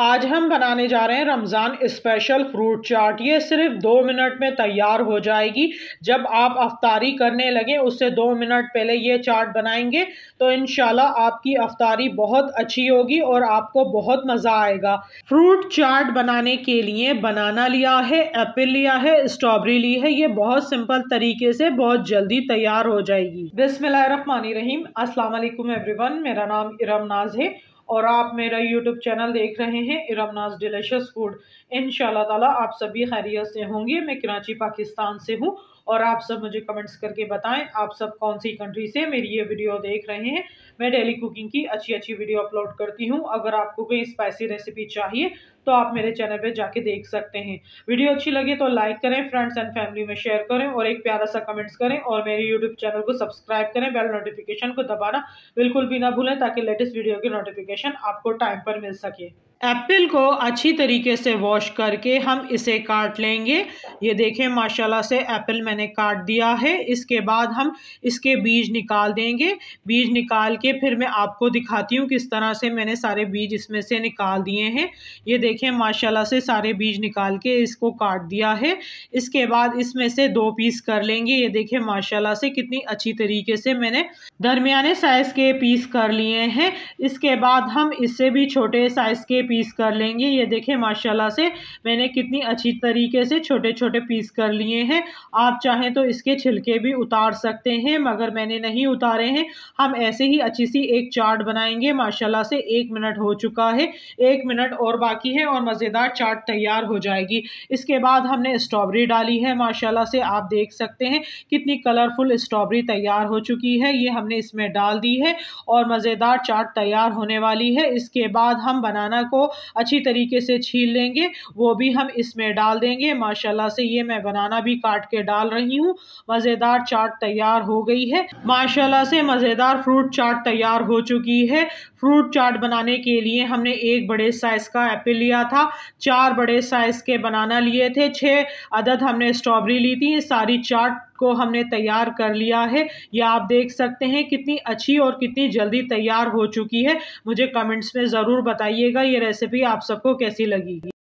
आज हम बनाने जा रहे हैं रमज़ान स्पेशल फ्रूट चाट ये सिर्फ दो मिनट में तैयार हो जाएगी जब आप अफ्तारी करने लगे उससे दो मिनट पहले ये चाट बनाएंगे तो इन आपकी अफ्तारी बहुत अच्छी होगी और आपको बहुत मज़ा आएगा फ्रूट चाट बनाने के लिए बनाना लिया है एप्पल लिया है स्ट्रॉबेरी ली है ये बहुत सिंपल तरीके से बहुत जल्दी तैयार हो जाएगी बिसमिल्ल रहीम अस्सलाम एवरी मेरा नाम इरम नाज है और आप मेरा यूट्यूब चैनल देख रहे हैं इरमनाज डिलेशस फूड इन ताला आप सभी खैरियत से होंगे मैं कराची पाकिस्तान से हूँ और आप सब मुझे कमेंट्स करके बताएं आप सब कौन सी कंट्री से मेरी ये वीडियो देख रहे हैं मैं डेली कुकिंग की अच्छी अच्छी वीडियो अपलोड करती हूँ अगर आपको कोई स्पाइसी रेसिपी चाहिए तो आप मेरे चैनल पे जाके देख सकते हैं वीडियो अच्छी लगे तो लाइक करें फ्रेंड्स एंड फैमिली में शेयर करें और एक प्यारा सा कमेंट्स करें और मेरे यूट्यूब चैनल को सब्सक्राइब करें बेल नोटिफिकेशन को दबाना बिल्कुल भी ना भूलें ताकि लेटेस्ट वीडियो की नोटिफिकेशन आपको टाइम पर मिल सके एप्पल को अच्छी तरीके से वॉश करके हम इसे काट लेंगे ये देखें माशाल्लाह से एप्पल मैंने काट दिया है इसके बाद हम इसके बीज निकाल देंगे बीज निकाल के फिर मैं आपको दिखाती हूँ किस तरह से मैंने सारे बीज इसमें से निकाल दिए हैं ये देखें माशाल्लाह से सारे बीज निकाल के इसको काट दिया है इसके बाद इसमें से दो पीस कर लेंगे ये देखें माशाला से कितनी अच्छी तरीके से मैंने दरमियाने साइज़ के पीस कर लिए हैं इसके बाद हम इससे भी छोटे साइज़ के पीस कर लेंगे ये देखें माशाल्लाह से मैंने कितनी अच्छी तरीके से छोटे छोटे पीस कर लिए हैं आप चाहें तो इसके छिलके भी उतार सकते हैं मगर मैंने नहीं उतारे हैं हम ऐसे ही अच्छी सी एक चाट बनाएंगे माशाल्लाह से एक मिनट हो चुका है एक मिनट और बाकी है और मज़ेदार चाट तैयार हो जाएगी इसके बाद हमने स्ट्रॉबेरी डाली है माशाल्लाह से आप देख सकते हैं कितनी कलरफुल स्ट्रॉबेरी तैयार हो चुकी है ये हमने इसमें डाल दी है और मज़ेदार चाट तैयार होने वाली है इसके बाद हम बनाना को अच्छी तरीके से छील लेंगे वो भी हम इसमें डाल देंगे माशाल्लाह से ये मैं बनाना भी काट के डाल रही हूँ मज़ेदार चाट तैयार हो गई है माशाल्लाह से मज़ेदार फ्रूट चाट तैयार हो चुकी है फ्रूट चाट बनाने के लिए हमने एक बड़े साइज़ का एप्पल लिया था चार बड़े साइज़ के बनाना लिए थे छः अदद हमने स्ट्रॉबेरी ली थी सारी चाट को हमने तैयार कर लिया है या आप देख सकते हैं कितनी अच्छी और कितनी जल्दी तैयार हो चुकी है मुझे कमेंट्स में ज़रूर बताइएगा ये रेसिपी आप सबको कैसी लगेगी